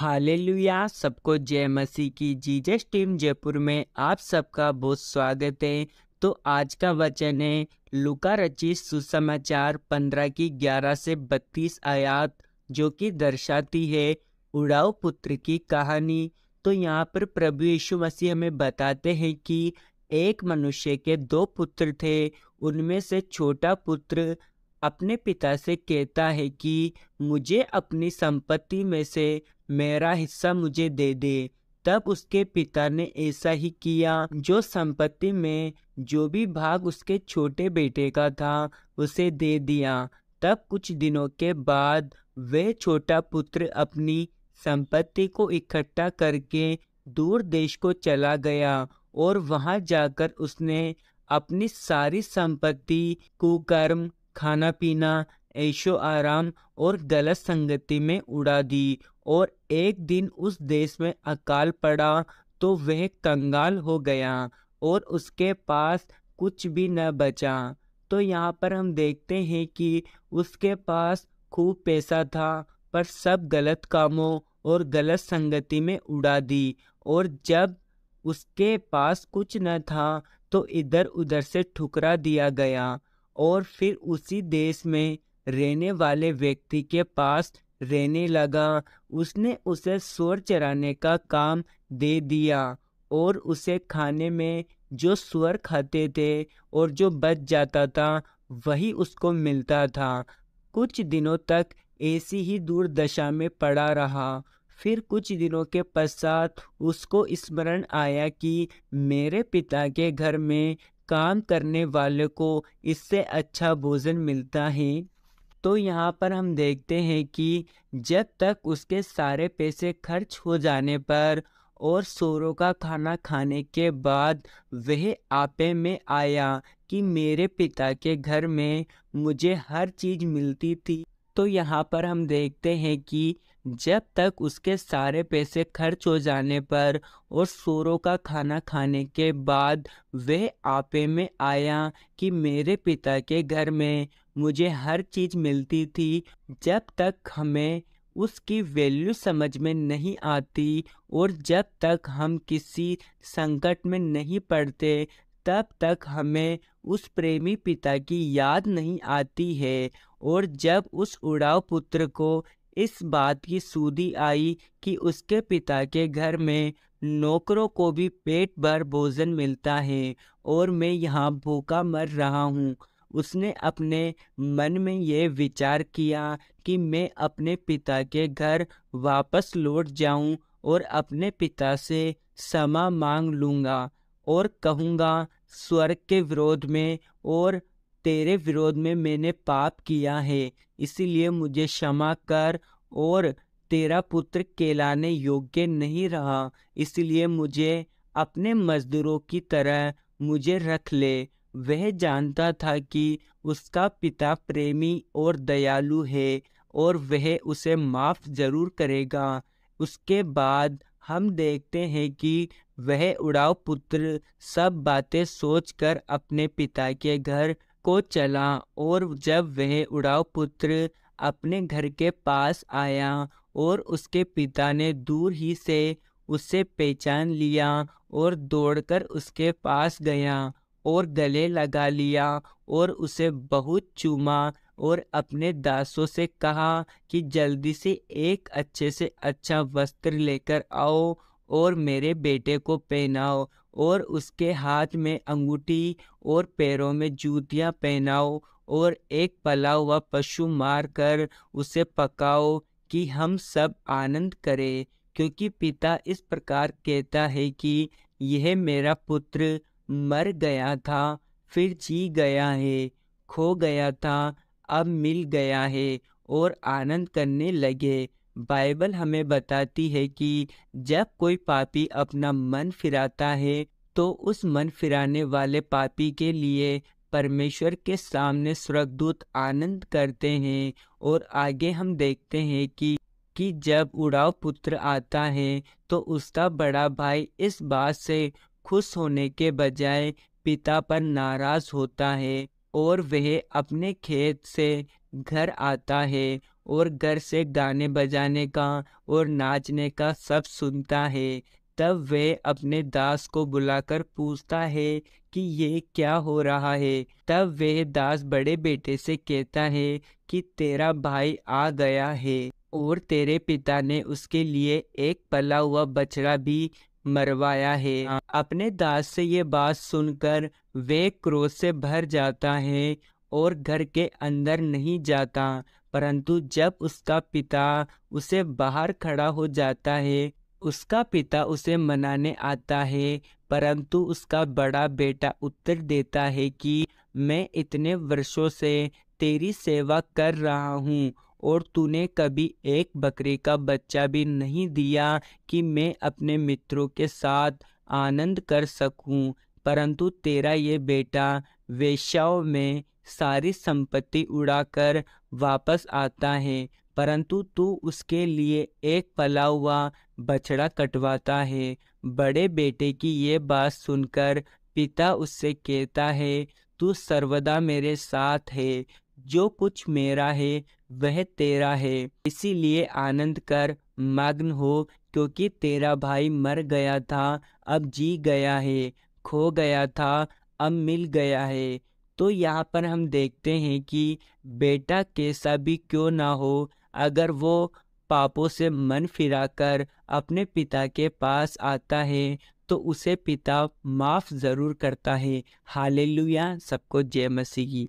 hallelujah सबको जय मसीह की जीजस टीम जयपुर में आप सबका बहुत स्वागत है तो आज का वचन है लुका रची सुसमाचार पंद्रह की ग्यारह से बत्तीस आयात जो कि दर्शाती है उड़ाऊ पुत्र की कहानी तो यहाँ पर प्रभु यीशु मसीह हमें बताते हैं कि एक मनुष्य के दो पुत्र थे उनमें से छोटा पुत्र अपने पिता से कहता है कि मुझे अपनी संपत्ति में से मेरा हिस्सा मुझे दे दे तब उसके पिता ने ऐसा ही किया जो संपत्ति में जो भी भाग उसके छोटे बेटे का था उसे दे दिया तब कुछ दिनों के बाद वह छोटा पुत्र अपनी संपत्ति को इकट्ठा करके दूर देश को चला गया और वहां जाकर उसने अपनी सारी संपत्ति कुकर्म खाना पीना ऐशो आराम और गलत संगति में उड़ा दी और एक दिन उस देश में अकाल पड़ा तो वह कंगाल हो गया और उसके पास कुछ भी न बचा तो यहाँ पर हम देखते हैं कि उसके पास खूब पैसा था पर सब गलत कामों और गलत संगति में उड़ा दी और जब उसके पास कुछ न था तो इधर उधर से ठुकरा दिया गया और फिर उसी देश में रहने वाले व्यक्ति के पास रहने लगा उसने उसे स्वर चराने का काम दे दिया और उसे खाने में जो स्वर खाते थे और जो बच जाता था वही उसको मिलता था कुछ दिनों तक ऐसी ही दुर्दशा में पड़ा रहा फिर कुछ दिनों के पश्चात उसको स्मरण आया कि मेरे पिता के घर में काम करने वाले को इससे अच्छा भोजन मिलता है तो यहाँ पर हम देखते हैं कि जब तक उसके सारे पैसे खर्च हो जाने पर और सोरों का खाना खाने के बाद वह आपे में आया कि मेरे पिता के घर में मुझे हर चीज़ मिलती थी तो यहाँ पर हम देखते हैं कि जब तक उसके सारे पैसे खर्च हो जाने पर और सोरों का खाना खाने के बाद वह आपे में आया कि मेरे पिता के घर में मुझे हर चीज़ मिलती थी जब तक हमें उसकी वैल्यू समझ में नहीं आती और जब तक हम किसी संकट में नहीं पड़ते तब तक हमें उस प्रेमी पिता की याद नहीं आती है और जब उस उड़ाव पुत्र को इस बात की सूदी आई कि उसके पिता के घर में नौकरों को भी पेट भर भोजन मिलता है और मैं यहाँ भूखा मर रहा हूँ उसने अपने मन में यह विचार किया कि मैं अपने पिता के घर वापस लौट जाऊँ और अपने पिता से समा मांग लूँगा और कहूँगा स्वर्ग के विरोध में और तेरे विरोध में मैंने पाप किया है इसीलिए मुझे क्षमा कर और तेरा पुत्र कहलाने योग्य नहीं रहा इसलिए मुझे अपने मजदूरों की तरह मुझे रख ले वह जानता था कि उसका पिता प्रेमी और दयालु है और वह उसे माफ़ जरूर करेगा उसके बाद हम देखते हैं कि वह उड़ाव पुत्र सब बातें सोचकर अपने पिता के घर को चला और जब वह उड़ाव पुत्र अपने घर के पास आया और उसके पिता ने दूर ही से उसे पहचान लिया और दौड़कर उसके पास गया और गले लगा लिया और उसे बहुत चूमा और अपने दासों से कहा कि जल्दी से एक अच्छे से अच्छा वस्त्र लेकर आओ और मेरे बेटे को पहनाओ और उसके हाथ में अंगूठी और पैरों में जूतियाँ पहनाओ और एक पला हुआ पशु मार कर उसे पकाओ कि हम सब आनंद करें क्योंकि पिता इस प्रकार कहता है कि यह मेरा पुत्र मर गया था फिर जी गया है खो गया था अब मिल गया है और आनंद करने लगे बाइबल हमें बताती है कि जब कोई पापी अपना मन फिराता है तो उस मन फिराने वाले पापी के लिए परमेश्वर के सामने स्वर्गदूत आनंद करते हैं और आगे हम देखते हैं कि कि जब उड़ाव पुत्र आता है तो उसका बड़ा भाई इस बात से खुश होने के बजाय पिता पर नाराज होता है और वह अपने खेत से घर आता है और घर से गाने बजाने का और नाचने का सब सुनता है तब वह अपने दास को बुलाकर पूछता है कि ये क्या हो रहा है तब वह दास बड़े बेटे से कहता है कि तेरा भाई आ गया है और तेरे पिता ने उसके लिए एक पला हुआ बछड़ा भी मरवाया है अपने दास से ये बात सुनकर वे क्रोध से भर जाता है और घर के अंदर नहीं जाता परंतु जब उसका पिता उसे बाहर खड़ा हो जाता है उसका पिता उसे मनाने आता है परंतु उसका बड़ा बेटा उत्तर देता है कि मैं इतने वर्षों से तेरी सेवा कर रहा हूँ और तूने कभी एक बकरे का बच्चा भी नहीं दिया कि मैं अपने मित्रों के साथ आनंद कर सकूं, परंतु तेरा ये बेटा वेश्याओं में सारी संपत्ति उड़ाकर वापस आता है परंतु तू उसके लिए एक पला हुआ बछड़ा कटवाता है बड़े बेटे की ये बात सुनकर पिता उससे कहता है तू सर्वदा मेरे साथ है जो कुछ मेरा है वह तेरा है इसीलिए आनंद कर मग्न हो क्योंकि तेरा भाई मर गया था अब जी गया है खो गया था अब मिल गया है तो यहाँ पर हम देखते हैं कि बेटा कैसा भी क्यों ना हो अगर वो पापों से मन फिराकर अपने पिता के पास आता है तो उसे पिता माफ़ ज़रूर करता है हालेलुया सबको जय मसीह